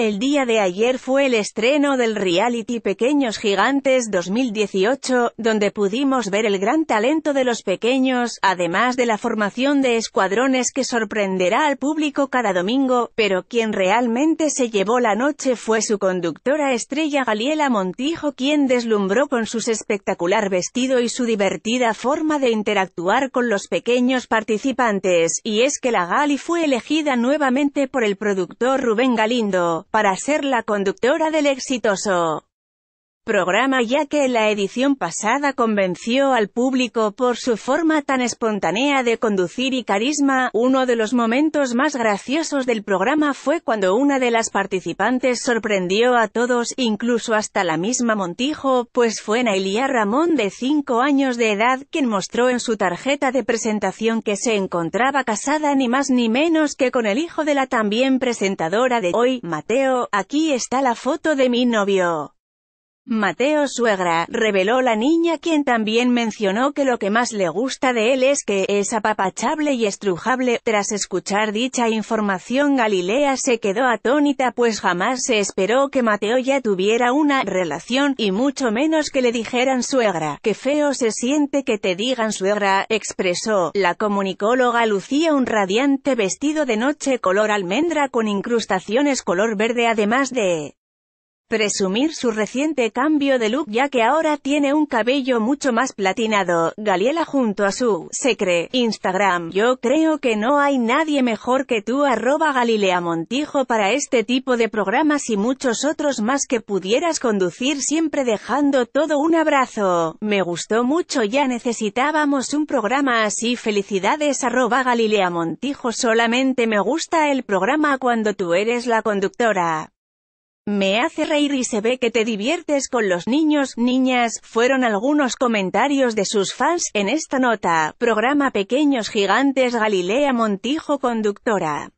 El día de ayer fue el estreno del reality Pequeños Gigantes 2018, donde pudimos ver el gran talento de los pequeños, además de la formación de escuadrones que sorprenderá al público cada domingo, pero quien realmente se llevó la noche fue su conductora estrella Galiela Montijo quien deslumbró con su espectacular vestido y su divertida forma de interactuar con los pequeños participantes, y es que la Gali fue elegida nuevamente por el productor Rubén Galindo para ser la conductora del exitoso programa ya que la edición pasada convenció al público por su forma tan espontánea de conducir y carisma. Uno de los momentos más graciosos del programa fue cuando una de las participantes sorprendió a todos, incluso hasta la misma Montijo, pues fue Nailia Ramón de 5 años de edad quien mostró en su tarjeta de presentación que se encontraba casada ni más ni menos que con el hijo de la también presentadora de Hoy, Mateo, aquí está la foto de mi novio. Mateo Suegra, reveló la niña quien también mencionó que lo que más le gusta de él es que es apapachable y estrujable. Tras escuchar dicha información Galilea se quedó atónita pues jamás se esperó que Mateo ya tuviera una relación, y mucho menos que le dijeran suegra. Que feo se siente que te digan suegra, expresó. La comunicóloga lucía un radiante vestido de noche color almendra con incrustaciones color verde además de presumir su reciente cambio de look ya que ahora tiene un cabello mucho más platinado. Galiela junto a su, cree, Instagram. Yo creo que no hay nadie mejor que tú arroba Galilea Montijo para este tipo de programas y muchos otros más que pudieras conducir siempre dejando todo un abrazo. Me gustó mucho ya necesitábamos un programa así felicidades arroba Galilea Montijo solamente me gusta el programa cuando tú eres la conductora. Me hace reír y se ve que te diviertes con los niños, niñas, fueron algunos comentarios de sus fans, en esta nota, programa Pequeños Gigantes Galilea Montijo conductora.